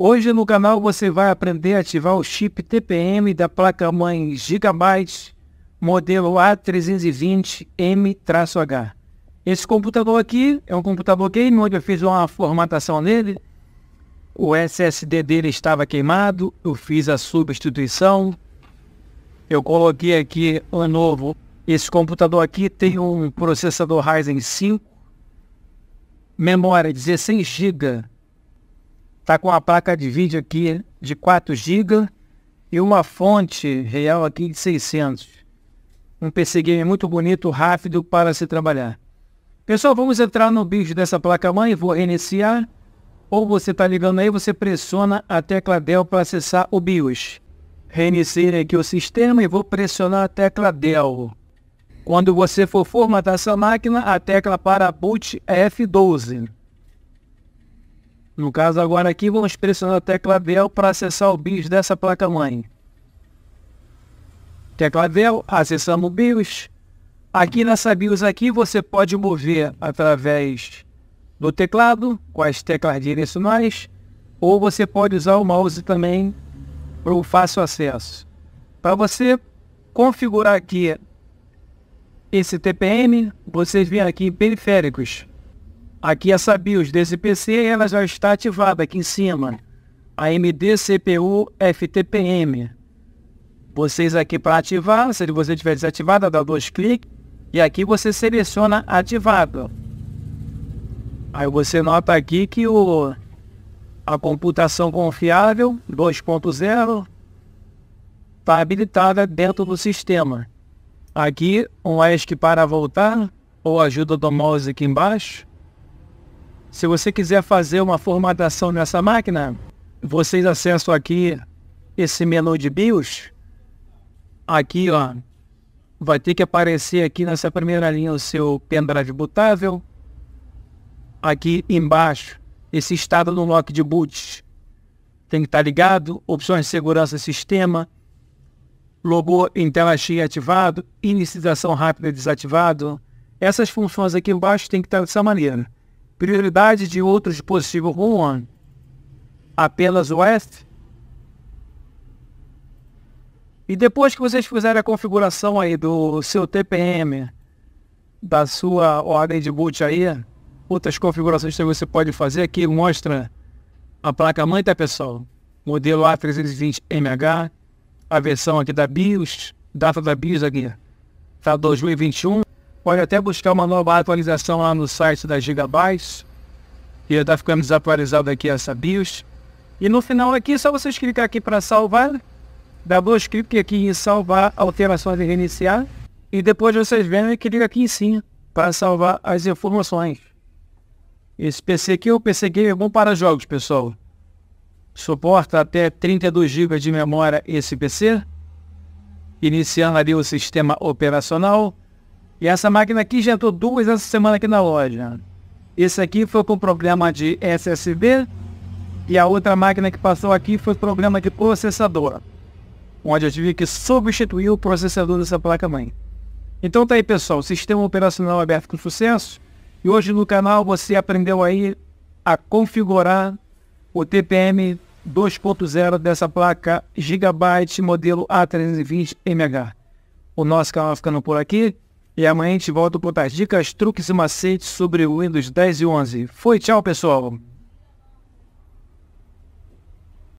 Hoje no canal você vai aprender a ativar o chip TPM da placa-mãe Gigabyte modelo A320M-H. Esse computador aqui é um computador game onde eu fiz uma formatação nele. O SSD dele estava queimado, eu fiz a substituição. Eu coloquei aqui o novo. Esse computador aqui tem um processador Ryzen 5, memória 16 GB Está com uma placa de vídeo aqui de 4 GB e uma fonte real aqui de 600. Um PC game muito bonito, rápido para se trabalhar. Pessoal, vamos entrar no bicho dessa placa-mãe, vou reiniciar. Ou você está ligando aí, você pressiona a tecla DEL para acessar o BIOS. Reiniciei aqui o sistema e vou pressionar a tecla DEL. Quando você for formatar essa máquina, a tecla para boot é F12. No caso agora aqui, vamos pressionar a tecla Del para acessar o BIOS dessa placa-mãe. Tecla Del, acessamos o BIOS. Aqui nessa BIOS aqui, você pode mover através do teclado, com as teclas direcionais, ou você pode usar o mouse também para o fácil acesso. Para você configurar aqui esse TPM, vocês vêm aqui em periféricos. Aqui essa BIOS DCPC ela já está ativada aqui em cima. AMD CPU FTPM. Vocês aqui para ativar, se você tiver desativada, dá dois cliques. E aqui você seleciona ativado. Aí você nota aqui que o, a computação confiável 2.0 está habilitada dentro do sistema. Aqui um ESC para voltar ou ajuda do mouse aqui embaixo. Se você quiser fazer uma formatação nessa máquina, vocês acessam aqui esse menu de BIOS. Aqui, ó, vai ter que aparecer aqui nessa primeira linha o seu pendrive bootável. Aqui embaixo, esse estado no lock de boot tem que estar tá ligado. Opções de segurança sistema. Logo em tela cheia ativado. Inicialização rápida desativado. Essas funções aqui embaixo tem que estar tá dessa maneira. Prioridade de outro dispositivo on apenas o E depois que vocês fizerem a configuração aí do seu TPM, da sua ordem de boot aí, outras configurações que você pode fazer aqui, mostra a placa mãe, tá pessoal? Modelo A320MH, a versão aqui da BIOS, data da BIOS aqui, tá 2021. Pode até buscar uma nova atualização lá no site da Gigabytes, que já está ficando desatualizado aqui essa BIOS. E no final aqui, só vocês clicar aqui para salvar, Dá dois cliques aqui em salvar alterações e reiniciar, e depois vocês vêm e clica aqui em sim para salvar as informações. Esse PC aqui é um PC Gamer bom para jogos, pessoal. Suporta até 32 GB de memória esse PC, iniciando ali o sistema operacional, e essa máquina aqui já entrou duas essa semana aqui na loja. Esse aqui foi com problema de SSD e a outra máquina que passou aqui foi problema de processador, onde eu tive que substituir o processador dessa placa-mãe. Então tá aí pessoal, sistema operacional aberto com sucesso. E hoje no canal você aprendeu aí a configurar o TPM 2.0 dessa placa Gigabyte modelo A320MH. O nosso canal ficando por aqui. E amanhã a gente volta com outras dicas, truques e macetes sobre o Windows 10 e 11. Foi, tchau pessoal!